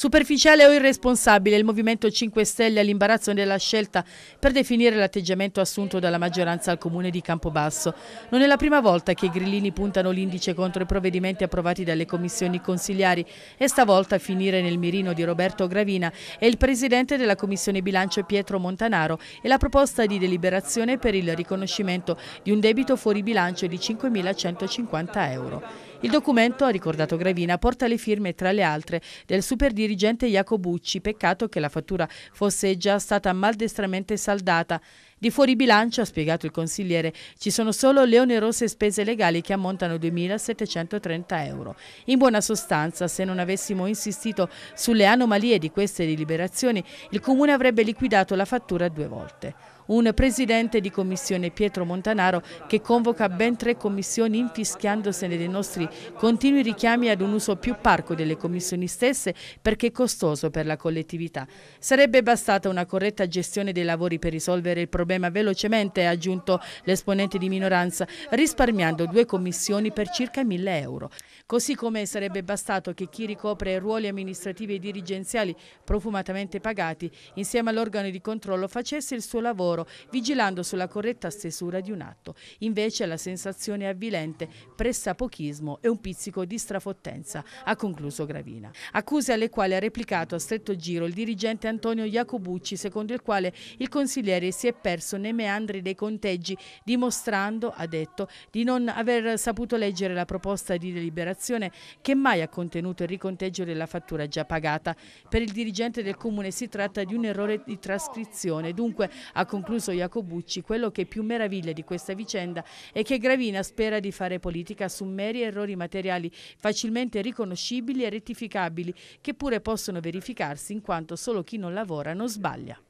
Superficiale o irresponsabile il Movimento 5 Stelle all'imbarazzo della scelta per definire l'atteggiamento assunto dalla maggioranza al Comune di Campobasso. Non è la prima volta che i grillini puntano l'indice contro i provvedimenti approvati dalle commissioni consigliari e stavolta a finire nel mirino di Roberto Gravina e il presidente della Commissione Bilancio Pietro Montanaro e la proposta di deliberazione per il riconoscimento di un debito fuori bilancio di 5.150 euro. Il documento, ha ricordato Gravina, porta le firme tra le altre del superdirigente Jacobucci, peccato che la fattura fosse già stata maldestramente saldata. Di fuori bilancio, ha spiegato il consigliere, ci sono solo le onerose spese legali che ammontano 2.730 euro. In buona sostanza, se non avessimo insistito sulle anomalie di queste deliberazioni, il Comune avrebbe liquidato la fattura due volte un presidente di commissione Pietro Montanaro che convoca ben tre commissioni infischiandosene dei nostri continui richiami ad un uso più parco delle commissioni stesse perché costoso per la collettività. Sarebbe bastata una corretta gestione dei lavori per risolvere il problema velocemente, ha aggiunto l'esponente di minoranza, risparmiando due commissioni per circa 1000 euro. Così come sarebbe bastato che chi ricopre ruoli amministrativi e dirigenziali profumatamente pagati insieme all'organo di controllo facesse il suo lavoro lavoro, vigilando sulla corretta stesura di un atto. Invece la sensazione è avvilente, pressapochismo e un pizzico di strafottenza, ha concluso Gravina. Accuse alle quali ha replicato a stretto giro il dirigente Antonio Iacobucci, secondo il quale il consigliere si è perso nei meandri dei conteggi, dimostrando, ha detto, di non aver saputo leggere la proposta di deliberazione che mai ha contenuto il riconteggio della fattura già pagata. Per il dirigente del comune si tratta di un errore di trascrizione, dunque ha concluso incluso Jacobucci, quello che più meraviglia di questa vicenda è che Gravina spera di fare politica su meri errori materiali facilmente riconoscibili e rettificabili, che pure possono verificarsi in quanto solo chi non lavora non sbaglia.